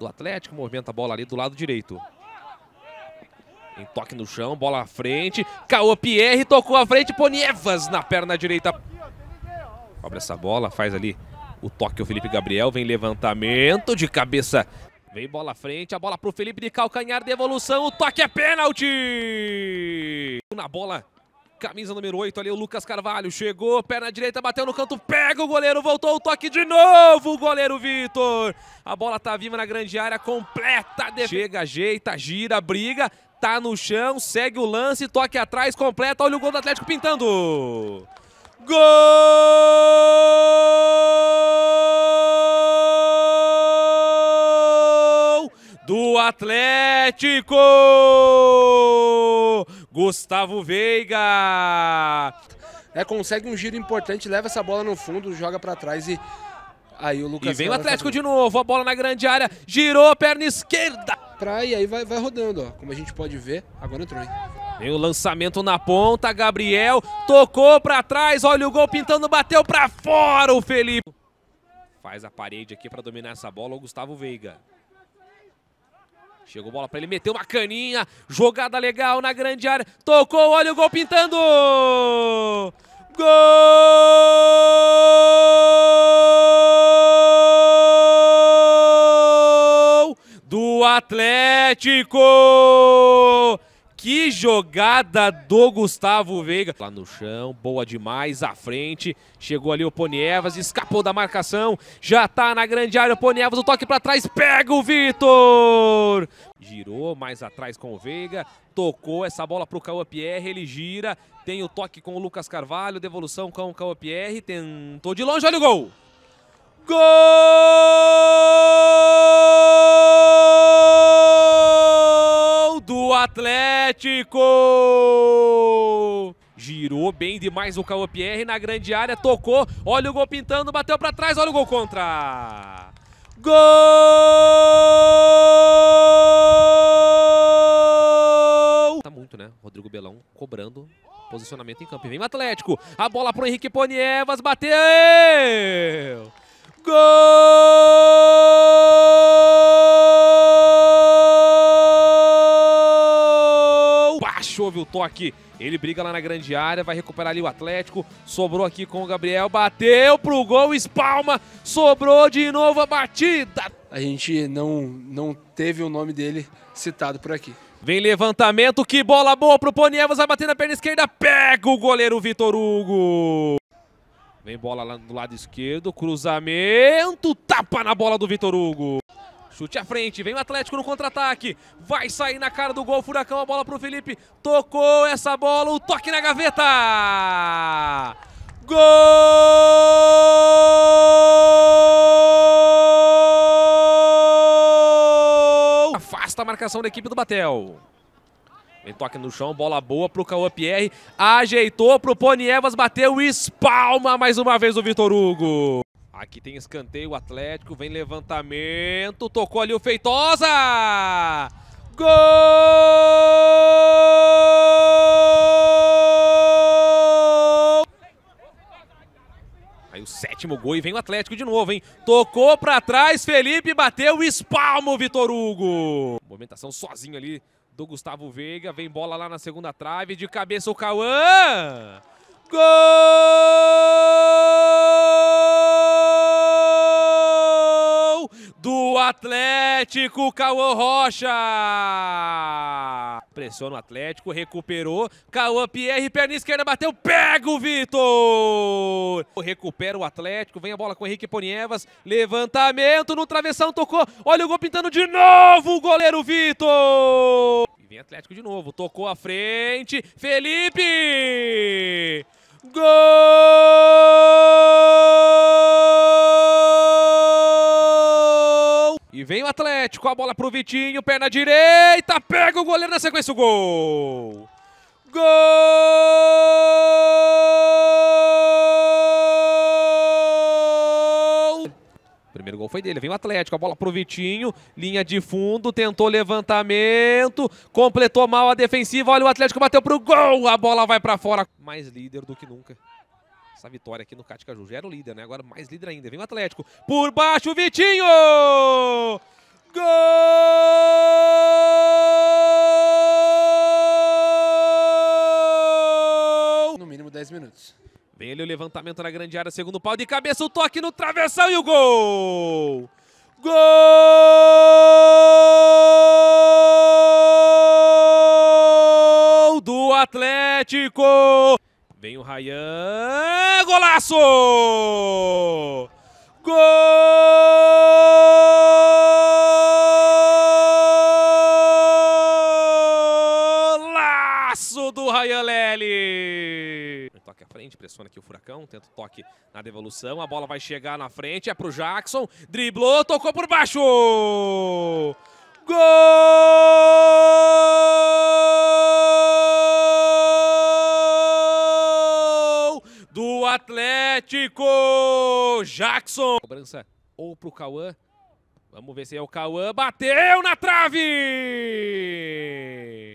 do Atlético, movimenta a bola ali do lado direito. Em toque no chão, bola à frente. Caô Pierre tocou à frente, Ponievas na perna direita. Cobra essa bola, faz ali o toque o Felipe Gabriel, vem levantamento de cabeça. Vem bola à frente, a bola pro Felipe de calcanhar, devolução, o toque é pênalti! Na bola Camisa número 8 ali, o Lucas Carvalho chegou, perna direita, bateu no canto, pega o goleiro, voltou o toque de novo, o goleiro Vitor. A bola tá viva na grande área, completa. De... Chega, ajeita, gira, briga, tá no chão, segue o lance, toque atrás, completa. Olha o gol do Atlético pintando. Gol do Atlético! Gustavo Veiga. É, consegue um giro importante, leva essa bola no fundo, joga para trás e aí o Lucas E vem o Atlético de novo, a bola na grande área, girou perna esquerda. Pra, aí vai, vai rodando, ó, como a gente pode ver, agora entrou, hein? vem o lançamento na ponta, Gabriel tocou para trás, olha o gol pintando, bateu para fora o Felipe. Faz a parede aqui para dominar essa bola o Gustavo Veiga. Chegou bola para ele, meteu uma caninha, jogada legal na grande área, tocou, olha o gol pintando! Gol do Atlético! Que jogada do Gustavo Veiga. Lá no chão, boa demais, à frente. Chegou ali o Ponievas, escapou da marcação. Já tá na grande área o Ponievas, o toque para trás, pega o Vitor! Girou mais atrás com o Veiga, tocou essa bola pro Cauã Pierre, ele gira, tem o toque com o Lucas Carvalho, devolução com o Cauã Pierre, tentou de longe, olha o gol! Gol! Atlético! Girou bem demais o Cauã Pierre na grande área, tocou, olha o gol pintando, bateu para trás, olha o gol contra! Gol! Tá muito, né? Rodrigo Belão cobrando posicionamento em campo. E vem o Atlético, a bola pro Henrique Ponievas, bateu! toque. Ele briga lá na grande área, vai recuperar ali o Atlético. Sobrou aqui com o Gabriel, bateu pro gol, espalma, sobrou de novo a batida. A gente não, não teve o nome dele citado por aqui. Vem levantamento, que bola boa pro Ponievas, vai bater na perna esquerda, pega o goleiro Vitor Hugo. Vem bola lá no lado esquerdo, cruzamento, tapa na bola do Vitor Hugo. Chute à frente, vem o Atlético no contra-ataque. Vai sair na cara do gol, Furacão, a bola pro Felipe. Tocou essa bola, o toque na gaveta. Gol! Afasta a marcação da equipe do Batel. Vem toque no chão, bola boa pro Cauã Pierre. Ajeitou pro Pony Evas, bateu e espalma mais uma vez o Vitor Hugo. Aqui tem escanteio, o Atlético vem levantamento, tocou ali o Feitosa! Gol! Aí o sétimo gol e vem o Atlético de novo, hein? Tocou pra trás, Felipe bateu, espalma o Vitor Hugo! Movimentação sozinho ali do Gustavo Veiga, vem bola lá na segunda trave, de cabeça o Cauã! Gol! Atlético, Cauã Rocha. Pressiona o Atlético, recuperou. Cauã Pierre, perna esquerda, bateu, pega o Vitor! Recupera o Atlético, vem a bola com o Henrique Ponievas. Levantamento no travessão, tocou. Olha o gol pintando de novo o goleiro Vitor! E vem Atlético de novo, tocou à frente. Felipe! Gol! Atlético. A bola pro Vitinho, perna direita. Pega o goleiro na sequência. O gol! Gol! Primeiro gol foi dele. Vem o Atlético. A bola pro Vitinho. Linha de fundo. Tentou levantamento. Completou mal a defensiva. Olha o Atlético bateu pro gol. A bola vai para fora. Mais líder do que nunca essa vitória aqui no Cática Caju. Já era o líder, né? Agora mais líder ainda. Vem o Atlético. Por baixo, Vitinho! Vem ali o levantamento na grande área, segundo pau de cabeça, o toque no travessão e o gol! Gol do Atlético! Vem o Rayan, golaço! Gol! golaço do Ryan Lely. Toque à frente, pressiona aqui o Furacão, tenta o toque na devolução, a bola vai chegar na frente, é pro Jackson, driblou, tocou por baixo! Gol! Do Atlético! Jackson! Cobrança ou pro Cauã, vamos ver se é o Cauã, bateu na trave!